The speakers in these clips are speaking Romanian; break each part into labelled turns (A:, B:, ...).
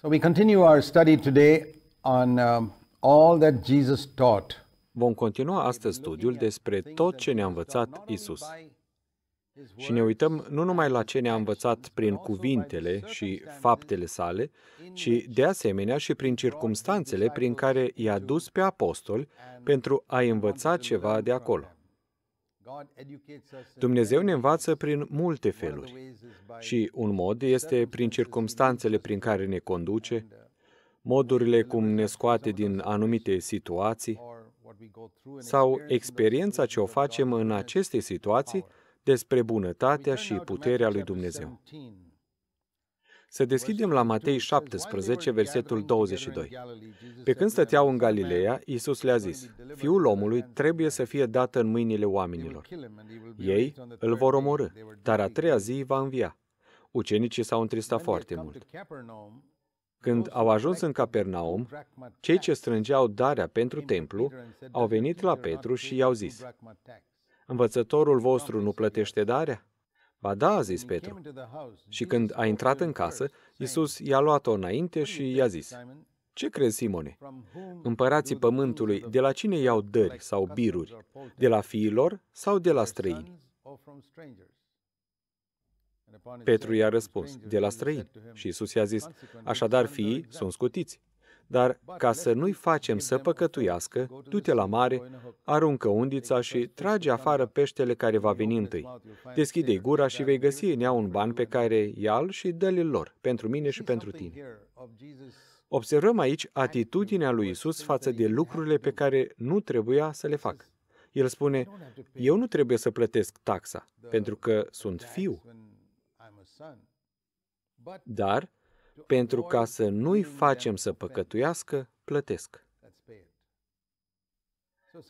A: So we continue our study today on um, all
B: that Jesus taught. Vom continua astăzi studiul despre tot ce ne-a învățat Isus. Și ne uităm nu numai la ce ne-a învățat prin cuvintele și faptele sale, ci de asemenea și prin circumstanțele prin care i-a dus pe apostoli pentru a învăța ceva de acolo. Dumnezeu ne învață prin multe feluri și un mod este prin circumstanțele prin care ne conduce, uh, modurile cum ne scoate din anumite situații sau experiența ce o facem în aceste situații despre bunătatea și puterea lui Dumnezeu. Să deschidem la Matei 17, versetul 22. Pe când stăteau în Galileea, Iisus le-a zis, Fiul omului trebuie să fie dat în mâinile oamenilor. Ei îl vor omorâ, dar a treia zi va învia. Ucenicii s-au întristat foarte mult. Când au ajuns în Capernaum, cei ce strângeau darea pentru templu au venit la Petru și i-au zis, Învățătorul vostru nu plătește darea? Ba da, a zis Petru. Și când a intrat în casă, Iisus i-a luat-o înainte și i-a zis, ce crezi, Simone? Împărații pământului, de la cine iau dări sau biruri? De la fiilor sau de la străini? Petru i-a răspuns, de la străini. Și Iisus i-a zis, așadar fiii sunt scutiți. Dar ca să nu-i facem să păcătuiască, du-te la mare, aruncă undița și trage afară peștele care va veni întâi. Deschide-i gura și vei găsi în ea un ban pe care ia-l și dă-l lor, pentru mine și pentru tine. Observăm aici atitudinea lui Isus față de lucrurile pe care nu trebuia să le fac. El spune, eu nu trebuie să plătesc taxa, pentru că sunt fiu. Dar pentru ca să nu-i facem să păcătuiască, plătesc.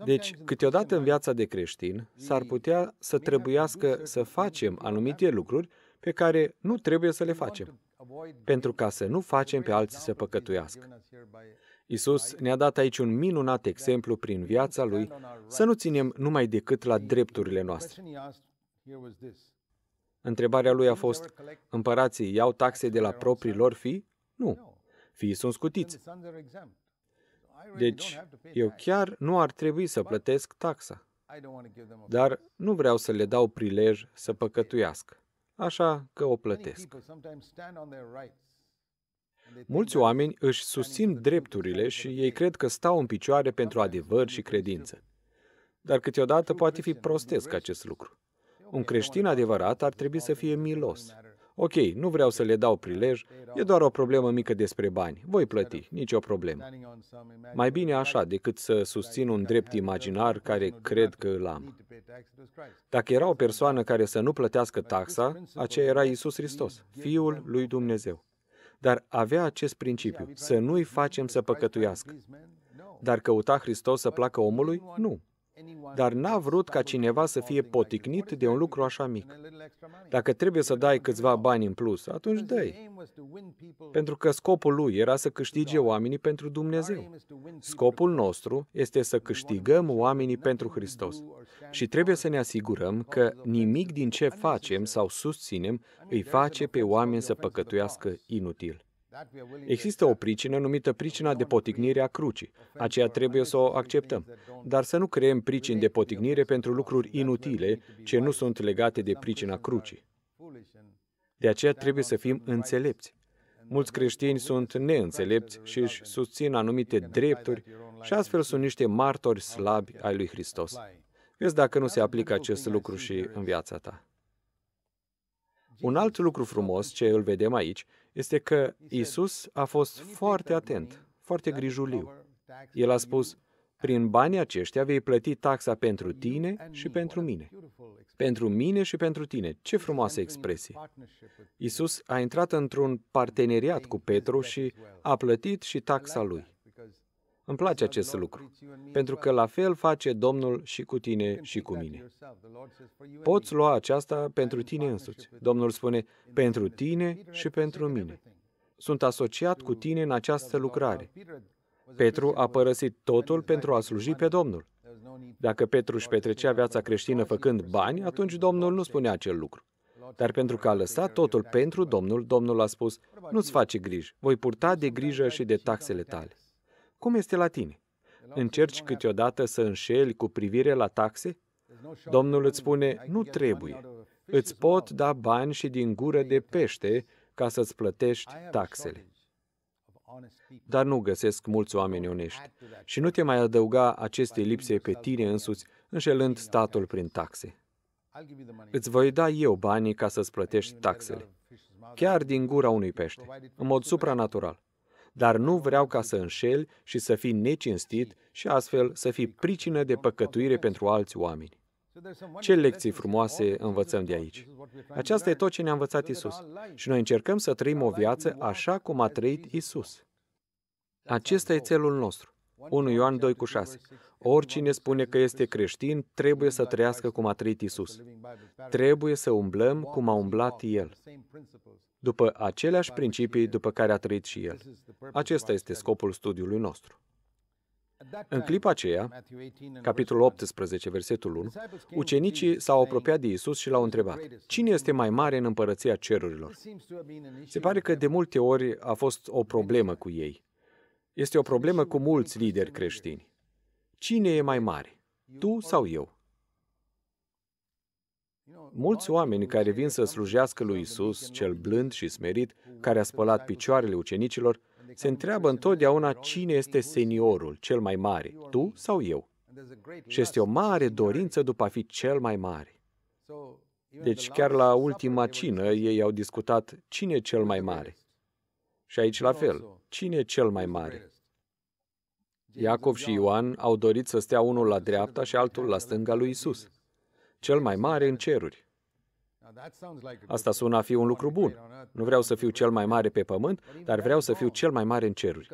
B: Deci, câteodată în viața de creștin, s-ar putea să trebuiască să facem anumite lucruri pe care nu trebuie să le facem, pentru ca să nu facem pe alții să păcătuiască. Isus ne-a dat aici un minunat exemplu prin viața Lui să nu ținem numai decât la drepturile noastre. Întrebarea lui a fost, împărații iau taxe de la proprii lor fii? Nu. Fiii sunt scutiți. Deci, eu chiar nu ar trebui să plătesc taxa. Dar nu vreau să le dau prilej să păcătuiască, așa că o plătesc. Mulți oameni își susțin drepturile și ei cred că stau în picioare pentru adevăr și credință. Dar câteodată poate fi prostesc acest lucru. Un creștin adevărat ar trebui să fie milos. Ok, nu vreau să le dau prilej, e doar o problemă mică despre bani. Voi plăti, nicio problemă. Mai bine așa decât să susțin un drept imaginar care cred că îl am. Dacă era o persoană care să nu plătească taxa, aceea era Isus Hristos, Fiul lui Dumnezeu. Dar avea acest principiu, să nu-i facem să păcătuiască. Dar căuta Hristos să placă omului? Nu dar n-a vrut ca cineva să fie poticnit de un lucru așa mic. Dacă trebuie să dai câțiva bani în plus, atunci dă Pentru că scopul lui era să câștige oamenii pentru Dumnezeu. Scopul nostru este să câștigăm oamenii pentru Hristos. Și trebuie să ne asigurăm că nimic din ce facem sau susținem îi face pe oameni să păcătuiască inutil. Există o pricină numită pricina de potignire a crucii. Aceea trebuie să o acceptăm. Dar să nu creăm pricini de potignire pentru lucruri inutile ce nu sunt legate de pricina crucii. De aceea trebuie să fim înțelepți. Mulți creștini sunt neînțelepți și își susțin anumite drepturi și astfel sunt niște martori slabi ai lui Hristos. Vezi dacă nu se aplică acest lucru și în viața ta. Un alt lucru frumos ce îl vedem aici este că Isus a fost foarte atent, foarte grijuliu. El a spus, prin banii aceștia vei plăti taxa pentru tine și pentru mine. Pentru mine și pentru tine. Ce frumoasă expresie! Isus a intrat într-un parteneriat cu Petru și a plătit și taxa lui. Îmi place acest lucru, pentru că la fel face Domnul și cu tine și cu mine. Poți lua aceasta pentru tine însuți. Domnul spune, pentru tine și pentru mine. Sunt asociat cu tine în această lucrare. Petru a părăsit totul pentru a sluji pe Domnul. Dacă Petru își petrecea viața creștină făcând bani, atunci Domnul nu spunea acel lucru. Dar pentru că a lăsat totul pentru Domnul, Domnul a spus, nu-ți face griji, voi purta de grijă și de taxele tale. Cum este la tine? Încerci câteodată să înșeli cu privire la taxe? Domnul îți spune, nu trebuie. Îți pot da bani și din gură de pește ca să-ți plătești taxele. Dar nu găsesc mulți oameni onești și nu te mai adăuga aceste lipse pe tine însuți, înșelând statul prin taxe. Îți voi da eu banii ca să-ți plătești taxele, chiar din gura unui pește, în mod supranatural dar nu vreau ca să înșeli și să fii necinstit și astfel să fii pricină de păcătuire pentru alți oameni. Ce lecții frumoase învățăm de aici? Aceasta e tot ce ne-a învățat Isus. Și noi încercăm să trăim o viață așa cum a trăit Isus. Acesta e țelul nostru. 1 Ioan 2 cu 6. Oricine spune că este creștin trebuie să trăiască cum a trăit Isus. Trebuie să umblăm cum a umblat El după aceleași principii după care a trăit și el. Acesta este scopul studiului nostru.
A: În clipa aceea, capitolul
B: 18, versetul 1, ucenicii s-au apropiat de Isus și l-au întrebat, cine este mai mare în împărăția cerurilor? Se pare că de multe ori a fost o problemă cu ei. Este o problemă cu mulți lideri creștini. Cine e mai mare? Tu sau eu? Mulți oameni care vin să slujească lui Isus, cel blând și smerit, care a spălat picioarele ucenicilor, se întreabă întotdeauna cine este seniorul, cel mai mare, tu sau eu. Și este o mare dorință după a fi cel mai mare. Deci chiar la ultima cină ei au discutat cine e cel mai mare. Și aici la fel, cine e cel mai mare? Iacov și Ioan au dorit să stea unul la dreapta și altul la stânga lui Isus cel mai mare în ceruri. Asta sună a fi un lucru bun. Nu vreau să fiu cel mai mare pe pământ, dar vreau să fiu cel mai mare în ceruri.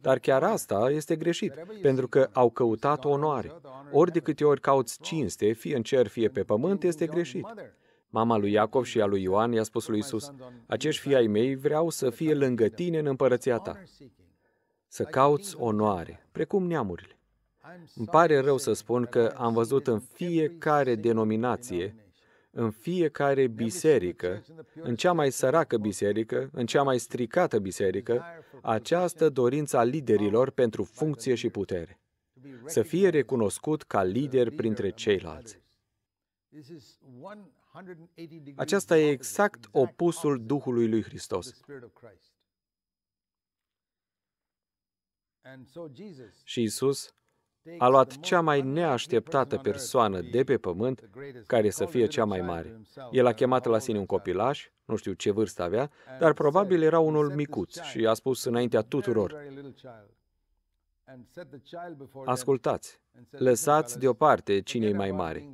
B: Dar chiar asta este greșit, pentru că au căutat onoare. Ori de câte ori cauți cinste, fie în cer, fie pe pământ, este greșit. Mama lui Iacov și a lui Ioan i-a spus lui Isus, acești fii ai mei vreau să fie lângă tine în împărăția ta. Să cauți onoare, precum neamurile. Îmi pare rău să spun că am văzut în fiecare denominație, în fiecare biserică, în cea mai săracă biserică, în cea mai stricată biserică, această dorință a liderilor pentru funcție și putere. Să fie recunoscut ca lider printre ceilalți. Aceasta e exact opusul Duhului lui Hristos. Și Isus a luat cea mai neașteptată persoană de pe pământ care să fie cea mai mare. El a chemat la sine un copilaș, nu știu ce vârstă avea, dar probabil era unul micuț și a spus înaintea tuturor,
A: Ascultați, lăsați deoparte cine e mai mare.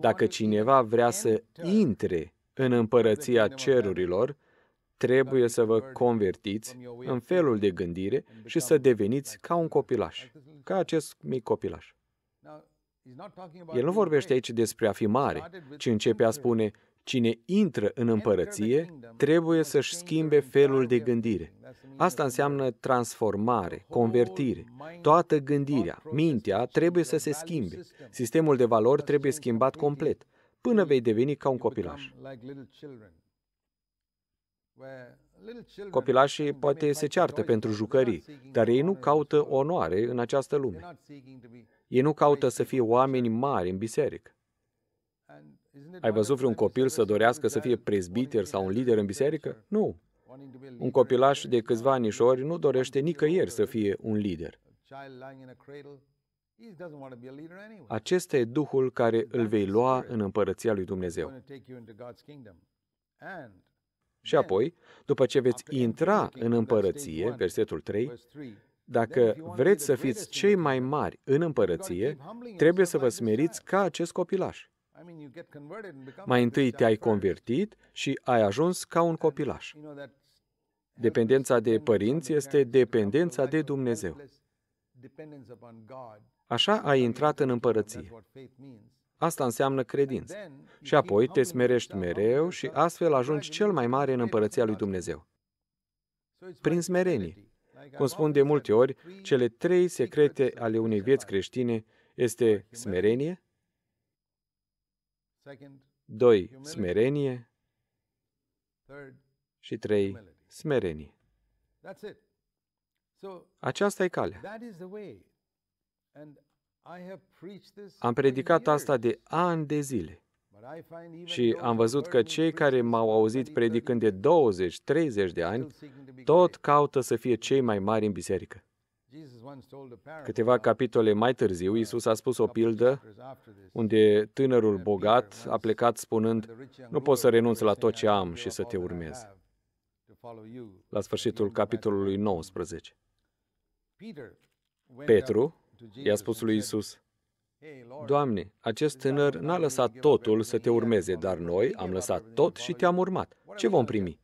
B: Dacă cineva vrea să intre în împărăția cerurilor, trebuie să vă convertiți în felul de gândire și să deveniți ca un copilaș, ca acest mic copilaș. El nu vorbește aici despre a fi mare, ci începe a spune, cine intră în împărăție trebuie să-și schimbe felul de gândire. Asta înseamnă transformare, convertire. Toată gândirea, mintea trebuie să se schimbe. Sistemul de valori trebuie schimbat complet, până vei deveni ca un copilaș. Copilașii poate se ceartă pentru jucării, dar ei nu caută onoare în această lume. Ei nu caută să fie oameni mari în biserică. Ai văzut vreun copil să dorească să fie prezbiter sau un lider în biserică? Nu. Un copilaș de câțiva anișori nu dorește nicăieri să fie un lider. Acesta e Duhul care îl vei lua în împărăția lui Dumnezeu. Și apoi, după ce veți intra în împărăție, versetul 3, dacă vreți să fiți cei mai mari în împărăție, trebuie să vă smeriți ca acest copilaș. Mai întâi te-ai convertit și ai ajuns ca un copilaș. Dependența de părinți este dependența de Dumnezeu. Așa ai intrat în împărăție. Asta înseamnă credință. Și apoi te smerești mereu și astfel ajungi cel mai mare în împărăția lui Dumnezeu. Prin smerenie. Cum spun de multe ori, cele trei secrete ale unei vieți creștine este smerenie, 2. Smerenie și 3. Smerenie. Aceasta e calea. Am predicat asta de ani de zile. Și am văzut că cei care m-au auzit predicând de 20-30 de ani, tot caută să fie cei mai mari în biserică. Câteva capitole mai târziu, Isus a spus o pildă unde tânărul bogat a plecat spunând, nu pot să renunț la tot ce am și să te urmez. La sfârșitul capitolului 19. Petru I-a spus lui Isus, Doamne, acest tânăr n-a lăsat totul să te urmeze, dar noi am lăsat tot și te-am urmat. Ce vom primi?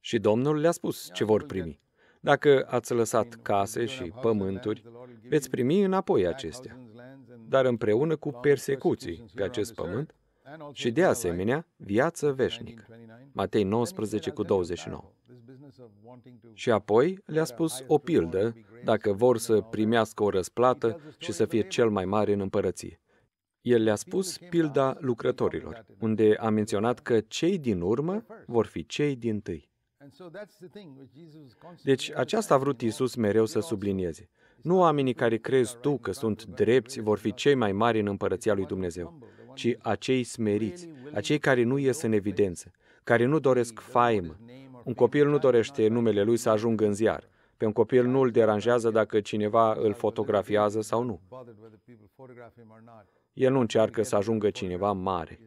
B: Și Domnul le-a spus ce vor primi. Dacă ați lăsat case și pământuri, veți primi înapoi acestea, dar împreună cu persecuții pe acest pământ și, de asemenea, viață veșnică. Matei 19 cu 29. Și apoi le-a spus o pildă, dacă vor să primească o răsplată și să fie cel mai mare în împărăție. El le-a spus pilda lucrătorilor, unde a menționat că cei din urmă vor fi cei din tâi.
A: Deci aceasta a
B: vrut Iisus mereu să sublinieze. Nu oamenii care crezi tu că sunt drepți vor fi cei mai mari în împărăția lui Dumnezeu, ci acei smeriți, acei care nu ies în evidență, care nu doresc faimă, un copil nu dorește numele lui să ajungă în ziar. Pe un copil nu îl deranjează dacă cineva îl fotografiază sau nu. El nu încearcă să ajungă cineva mare.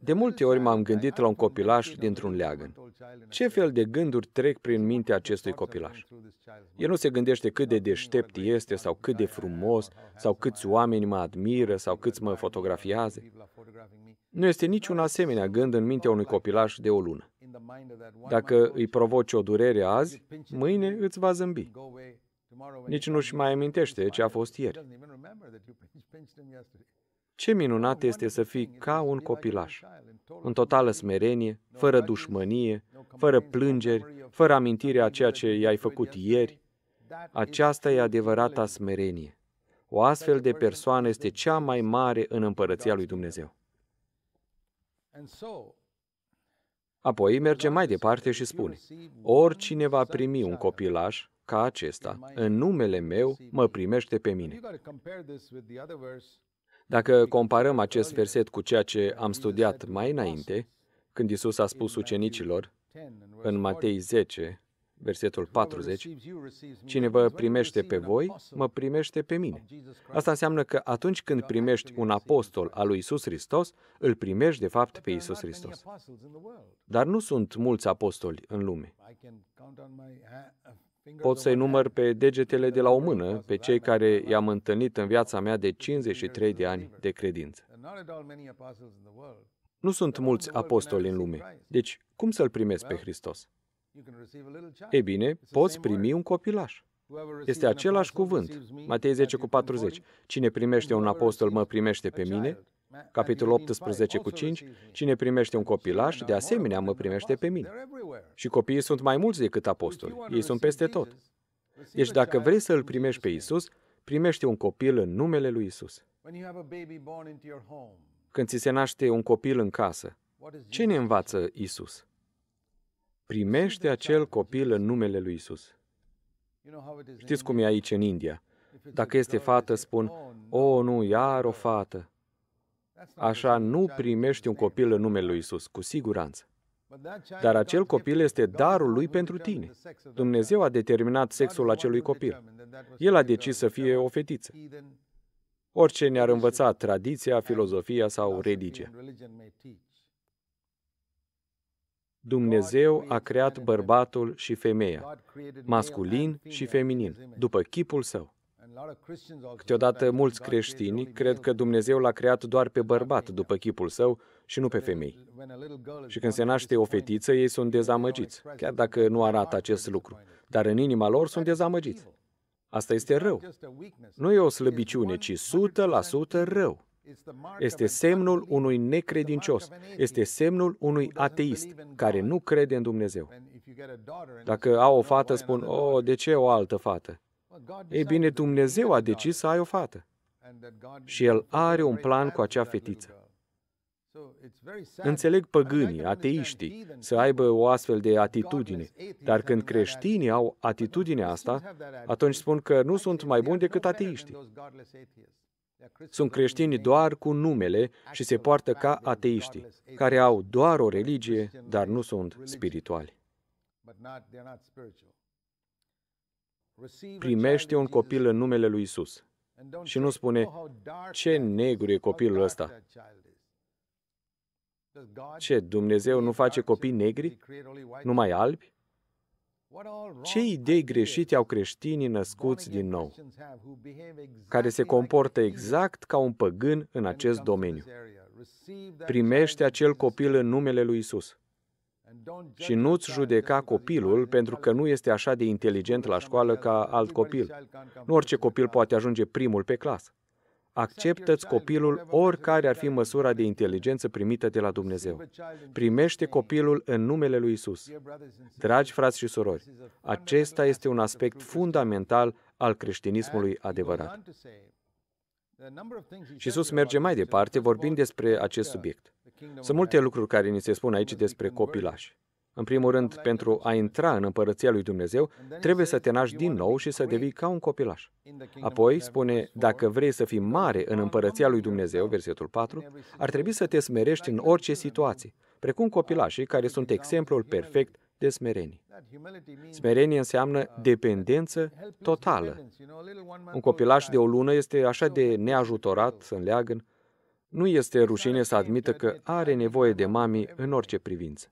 B: De multe ori m-am gândit la un copilaș dintr-un leagăn. Ce fel de gânduri trec prin mintea acestui copilaș? El nu se gândește cât de deștept este, sau cât de frumos, sau câți oameni mă admiră, sau câți mă fotografiază. Nu este niciun asemenea gând în mintea unui copilaș de o lună. Dacă îi provoci o durere azi, mâine îți va zâmbi.
A: Nici nu-și mai
B: amintește ce a fost ieri. Ce minunat este să fii ca un copilaș, în totală smerenie, fără dușmănie, fără plângeri, fără amintire a ceea ce i-ai făcut ieri. Aceasta e adevărata smerenie. O astfel de persoană este cea mai mare în împărăția lui Dumnezeu. Apoi merge mai departe și spune, oricine va primi un copilaș ca acesta, în numele meu, mă primește pe mine. Dacă comparăm acest verset cu ceea ce am studiat mai înainte, când Isus a spus ucenicilor, în Matei 10, versetul 40, Cine vă primește pe voi, mă primește pe mine. Asta înseamnă că atunci când primești un apostol al lui Isus Hristos, îl primești de fapt pe Isus Hristos. Dar nu sunt mulți apostoli în lume. Uh, Pot să-i număr pe degetele de la o mână pe cei care i-am întâlnit în viața mea de 53 de ani de credință. Nu sunt mulți apostoli în lume, deci cum să-L primesc pe Hristos? E bine, poți primi un copilaș. Este același cuvânt. Matei 10 cu 40. Cine primește un apostol mă primește pe mine. Capitolul 18 cu 5. Cine primește un copilaș, de asemenea mă primește pe mine. Și copiii sunt mai mulți decât apostoli. Ei sunt peste tot.
A: Deci dacă vrei
B: să îl primești pe Isus, primește un copil în numele lui Isus. Când ți se naște un copil în casă, ce ne învață Isus? primește acel copil în numele lui Isus. Știți cum e aici în India? Dacă este fată, spun, o, nu, iar o fată. Așa nu primești un copil în numele lui Isus, cu siguranță. Dar acel copil este darul lui pentru tine. Dumnezeu a determinat sexul acelui copil. El a decis să fie o fetiță. Orice ne-ar învăța tradiția, filozofia sau religia. Dumnezeu a creat bărbatul și femeia, masculin și feminin, după chipul său. Câteodată mulți creștini cred că Dumnezeu l-a creat doar pe bărbat după chipul său și nu pe femei. Și când se naște o fetiță, ei sunt dezamăgiți, chiar dacă nu arată acest lucru. Dar în inima lor sunt dezamăgiți. Asta este rău. Nu e o slăbiciune, ci 100% rău. Este semnul unui necredincios, este semnul unui ateist care nu crede în Dumnezeu. Dacă au o fată, spun, o, oh, de ce o altă fată? Ei bine, Dumnezeu a decis să ai o fată. Și El are un plan cu acea fetiță. Înțeleg păgânii, ateiștii, să aibă o astfel de atitudine, dar când creștinii au atitudinea asta, atunci spun că nu sunt mai buni decât ateiștii. Sunt creștini doar cu numele și se poartă ca ateiști, care au doar o religie, dar nu sunt spirituali. Primește un copil în numele lui Isus și nu spune, ce negru e copilul ăsta? Ce, Dumnezeu nu face copii negri? Numai albi? Ce idei greșite au creștinii născuți din nou, care se comportă exact ca un păgân în acest domeniu? Primește acel copil în numele lui Isus. Și nu-ți judeca copilul pentru că nu este așa de inteligent la școală ca alt copil. Nu orice copil poate ajunge primul pe clasă acceptă-ți exact, copilul oricare ar fi măsura de inteligență primită de la Dumnezeu. Primește copilul în numele lui Isus. Dragi frați și surori, acesta este un aspect fundamental al creștinismului adevărat. Și sus merge mai departe vorbind despre acest subiect. Sunt multe lucruri care ni se spun aici despre copilași. În primul rând, pentru a intra în împărăția lui Dumnezeu, trebuie să te naști din nou și să devii ca un copilaș. Apoi spune, dacă vrei să fii mare în împărăția lui Dumnezeu, versetul 4, ar trebui să te smerești în orice situație, precum copilașii care sunt exemplul perfect de smerenie. Smerenie înseamnă dependență totală. Un copilaș de o lună este așa de neajutorat în leagăn, nu este rușine să admită că are nevoie de mami în orice privință.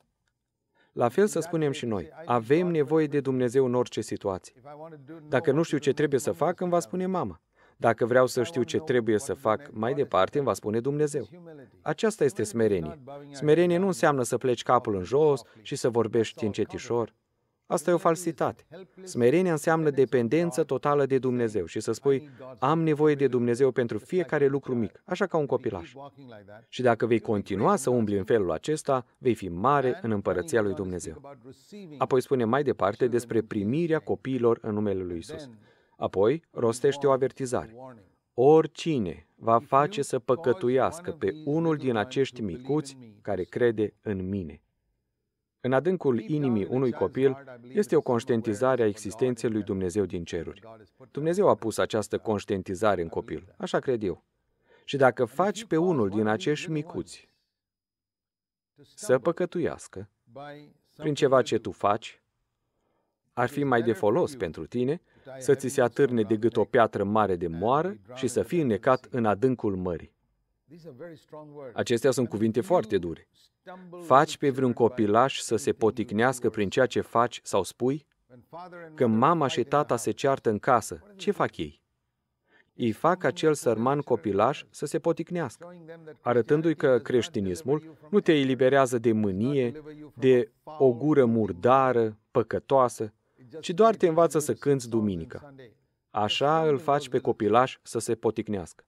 B: La fel să spunem și noi, avem nevoie de Dumnezeu în orice situație. Dacă nu știu ce trebuie să fac, îmi va spune mama. Dacă vreau să știu ce trebuie să fac mai departe, îmi va spune Dumnezeu. Aceasta este smerenie. Smerenie nu înseamnă să pleci capul în jos și să vorbești încetișor. Asta e o falsitate. Smerenia înseamnă dependență totală de Dumnezeu și să spui, am nevoie de Dumnezeu pentru fiecare lucru mic, așa ca un copilaș. Și dacă vei continua să umbli în felul acesta, vei fi mare în împărăția lui Dumnezeu. Apoi spune mai departe despre primirea copiilor în numele lui Isus. Apoi rostește o avertizare. Oricine va face să păcătuiască pe unul din acești micuți care crede în mine în adâncul inimii unui copil este o conștientizare a existenței lui Dumnezeu din ceruri. Dumnezeu a pus această conștientizare în copil, așa cred eu. Și dacă faci pe unul din acești micuți să păcătuiască prin ceva ce tu faci, ar fi mai de folos pentru tine să ți se atârne de gât o piatră mare de moară și să fii înnecat în adâncul mării. Acestea sunt cuvinte foarte dure. Faci pe vreun copilaș să se poticnească prin ceea ce faci sau spui? Când mama și tata se ceartă în casă, ce fac ei? Îi fac acel sărman copilaș să se poticnească, arătându-i că creștinismul nu te eliberează de mânie, de o gură murdară, păcătoasă, ci doar te învață să cânți duminica. Așa îl faci pe copilaș să se poticnească.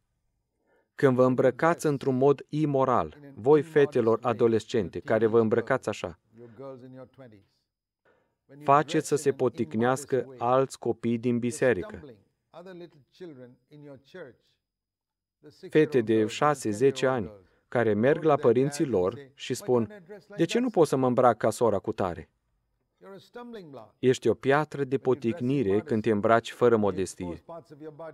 B: Când vă îmbrăcați într-un mod imoral, voi fetelor adolescente care vă îmbrăcați așa, faceți să se poticnească alți copii din biserică. Fete de 6-10 ani care merg la părinții lor și spun, de ce nu pot să mă îmbrac ca sora cu tare? Ești o piatră de poticnire când te îmbraci fără modestie,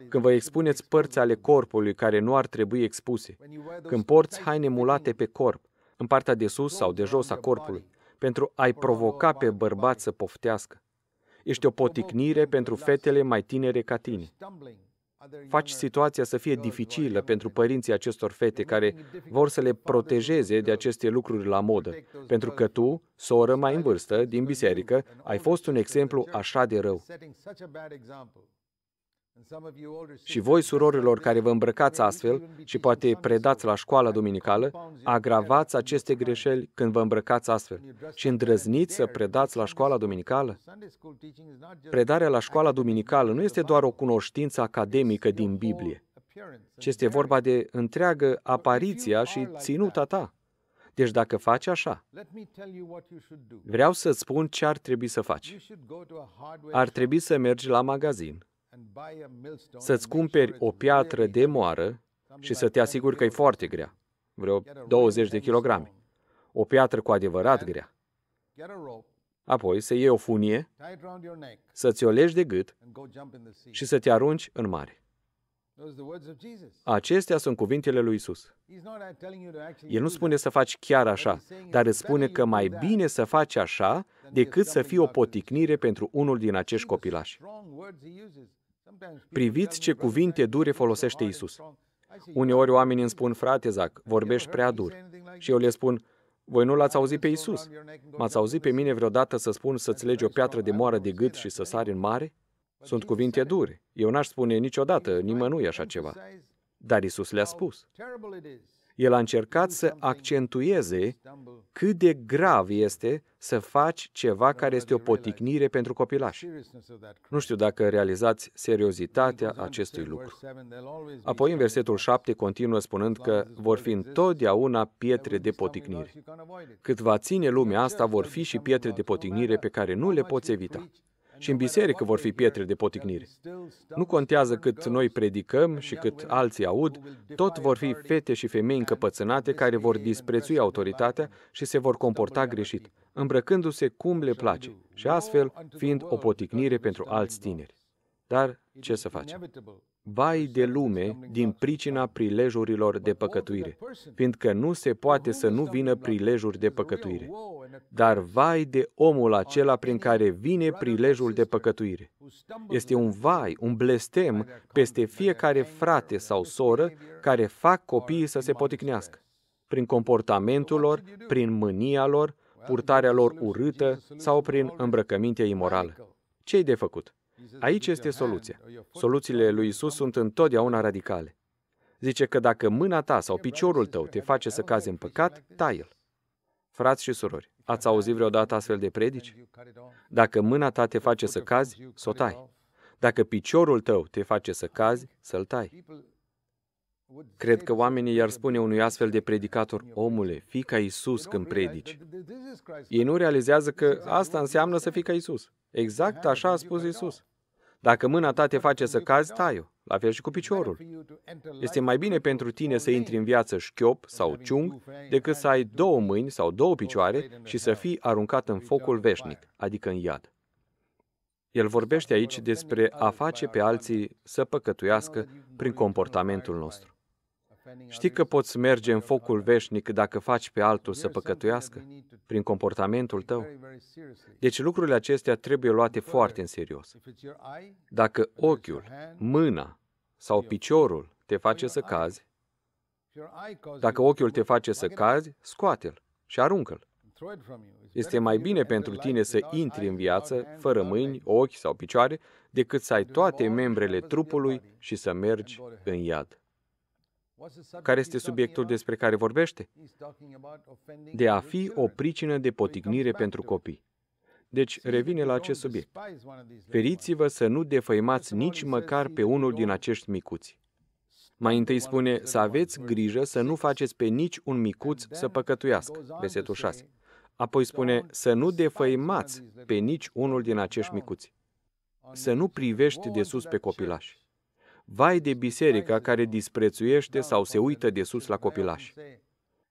B: când vă expuneți părți ale corpului care nu ar trebui expuse, când porți haine mulate pe corp, în partea de sus sau de jos a corpului, pentru a-i provoca pe bărbat să poftească. Ești o poticnire pentru fetele mai tinere ca tine faci situația să fie dificilă pentru părinții acestor fete care vor să le protejeze de aceste lucruri la modă, pentru că tu, soră mai în vârstă, din biserică, ai fost un exemplu așa de rău. Și voi, surorilor care vă îmbrăcați astfel și poate predați la școala duminicală, agravați aceste greșeli când vă îmbrăcați astfel și îndrăzniți să predați la școala duminicală. Predarea la școala duminicală nu este doar o cunoștință academică din Biblie, ci este vorba de întreagă apariția și ținuta ta. Deci dacă faci așa, vreau să spun ce ar trebui să faci. Ar trebui să mergi la magazin să-ți cumperi o piatră de moară și să te asiguri că e foarte grea, vreo 20 de kilograme, o piatră cu adevărat grea. Apoi să iei o funie, să ți-o legi de gât și să te arunci în mare. Acestea sunt cuvintele lui Isus.
A: Uh, El nu
B: spune să faci chiar așa, dar îți spune că mai bine să faci așa decât să fii o poticnire pentru unul din acești copilași. Priviți ce cuvinte dure folosește Isus. Uneori oamenii îmi spun, frate Zac, vorbești prea dur. Și eu le spun, voi nu l-ați auzit pe Isus. M-ați auzit pe mine vreodată să spun să-ți legi o piatră de moară de gât și să sari în mare? Sunt cuvinte dure. Eu n-aș spune niciodată nimănui așa ceva. Dar Isus le-a spus. El a încercat să accentueze cât de grav este să faci ceva care este o poticnire pentru copilași. Nu știu dacă realizați seriozitatea acestui lucru. Apoi, în versetul 7, continuă spunând că vor fi întotdeauna pietre de poticnire. Cât va ține lumea asta, vor fi și pietre de poticnire pe care nu le poți evita. Și în biserică vor fi pietre de poticnire. Nu contează cât noi predicăm și cât alții aud, tot vor fi fete și femei încăpățânate care vor disprețui autoritatea și se vor comporta greșit, îmbrăcându-se cum le place și astfel fiind o poticnire pentru alți tineri. Dar ce să facem? Vai de lume din pricina prilejurilor de păcătuire, fiindcă nu se poate să nu vină prilejuri de păcătuire dar vai de omul acela prin care vine prilejul de păcătuire. Este un vai, un blestem peste fiecare frate sau soră care fac copiii să se poticnească, prin comportamentul lor, prin mânia lor, purtarea lor urâtă sau prin îmbrăcăminte imorală. Ce-i de făcut? Aici este soluția. Soluțiile lui Isus sunt întotdeauna radicale. Zice că dacă mâna ta sau piciorul tău te face să cazi în păcat, tai-l. Frați și surori, Ați auzit vreodată astfel de predici? Dacă mâna ta te face să cazi, să o tai. Dacă piciorul tău te face să cazi, să-l tai. Cred că oamenii i-ar spune unui astfel de predicator, omule, fii ca Isus când predici. Ei nu realizează că asta înseamnă să fii ca Isus. Exact așa a spus Isus. Dacă mâna ta te face să cazi, tai-o. La fel și cu piciorul. Este mai bine pentru tine să intri în viață șchiop sau ciung decât să ai două mâini sau două picioare și să fii aruncat în focul veșnic, adică în iad. El vorbește aici despre a face pe alții să păcătuiască prin comportamentul nostru. Știi că poți merge în focul veșnic dacă faci pe altul să păcătuiască prin comportamentul tău. Deci lucrurile acestea trebuie luate foarte în serios. Dacă ochiul, mâna sau piciorul te face să cazi, dacă ochiul te face să cazi, scoate-l și aruncă-l. Este mai bine pentru tine să intri în viață fără mâini, ochi sau picioare decât să ai toate membrele trupului și să mergi în iad.
A: Care este subiectul despre care vorbește?
B: De a fi o pricină de potignire pentru copii. Deci revine la acest subiect. Feriți-vă să nu defăimați nici măcar pe unul din acești micuți. Mai întâi spune să aveți grijă să nu faceți pe nici un micuț să păcătuiască, versetul 6. Apoi spune să nu defăimați pe nici unul din acești micuți. Să nu privești de sus pe copilași. Vai de biserica care disprețuiește sau se uită de sus la copilași.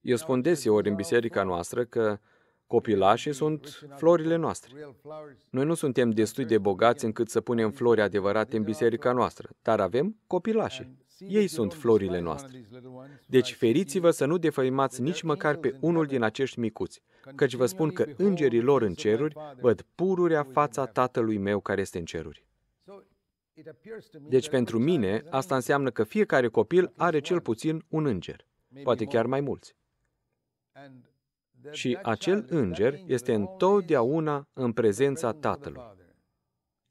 B: Eu spun deseori în biserica noastră că copilașii sunt florile noastre. Noi nu suntem destui de bogați încât să punem flori adevărate în biserica noastră, dar avem copilașii. Ei sunt florile noastre. Deci feriți-vă să nu defăimați nici măcar pe unul din acești micuți, căci vă spun că îngerii lor în ceruri văd pururea fața tatălui meu care este în ceruri. Deci pentru mine, asta înseamnă că fiecare copil are cel puțin un înger, poate chiar mai mulți. Și acel înger este întotdeauna în prezența tatălui.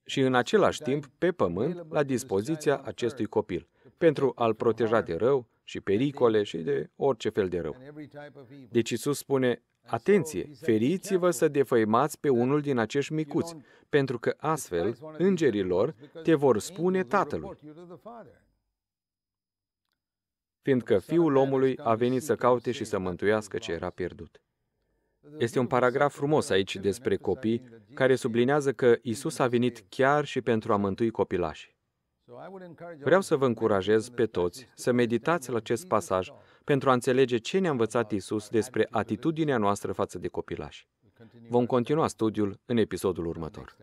B: Și în același timp, pe pământ, la dispoziția acestui copil, pentru a-l proteja de rău și pericole și de orice fel de rău. Deci Isus spune, Atenție! Feriți-vă să defăimați pe unul din acești micuți, pentru că astfel îngerii lor te vor spune tatălui. Fiindcă fiul omului a venit să caute și să mântuiască ce era pierdut. Este un paragraf frumos aici despre copii, care sublinează că Isus a venit chiar și pentru a mântui copilașii. Vreau să vă încurajez pe toți să meditați la acest pasaj pentru a înțelege ce ne-a învățat Isus despre atitudinea noastră față de copilași. Vom continua studiul în episodul următor.